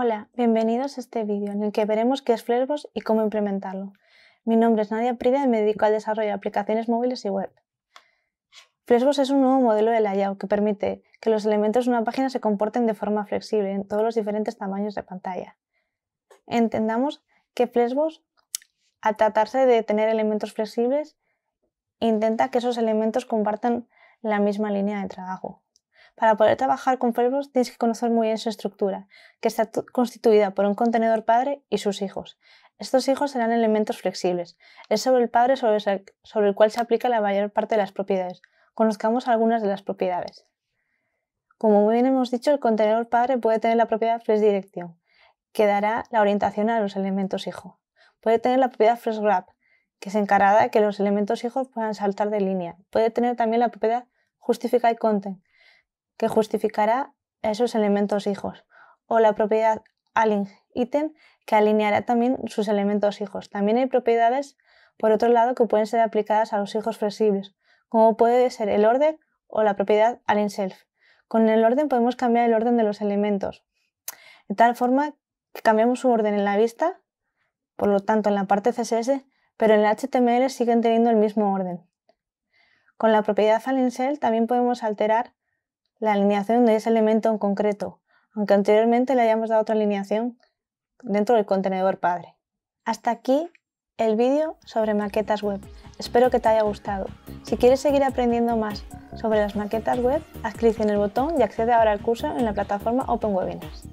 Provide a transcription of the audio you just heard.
Hola, bienvenidos a este vídeo en el que veremos qué es Flexbox y cómo implementarlo. Mi nombre es Nadia Prida y me dedico al desarrollo de aplicaciones móviles y web. Flexbox es un nuevo modelo de layout que permite que los elementos de una página se comporten de forma flexible en todos los diferentes tamaños de pantalla. Entendamos que Flexbox, al tratarse de tener elementos flexibles, intenta que esos elementos compartan la misma línea de trabajo. Para poder trabajar con Firefox tienes que conocer muy bien su estructura, que está constituida por un contenedor padre y sus hijos. Estos hijos serán elementos flexibles. Es sobre el padre sobre el, cual se aplica la mayor parte de las propiedades. Conozcamos algunas de las propiedades. Como muy bien hemos dicho, el contenedor padre puede tener la propiedad flex-direction, que dará la orientación a los elementos hijo. Puede tener la propiedad flex-wrap, que se encargará de que los elementos hijos puedan saltar de línea. Puede tener también la propiedad Justify Content, que justificará esos elementos hijos, o la propiedad align ítem que alineará también sus elementos hijos. También hay propiedades, por otro lado, que pueden ser aplicadas a los hijos flexibles, como puede ser el orden o la propiedad alin self. Con el orden podemos cambiar el orden de los elementos, de tal forma que cambiamos su orden en la vista, por lo tanto en la parte CSS, pero en el HTML siguen teniendo el mismo orden. Con la propiedad align self también podemos alterar la alineación de ese elemento en concreto, aunque anteriormente le hayamos dado otra alineación dentro del contenedor padre. Hasta aquí el vídeo sobre maquetas web. Espero que te haya gustado. Si quieres seguir aprendiendo más sobre las maquetas web, haz clic en el botón y accede ahora al curso en la plataforma Open Webinars.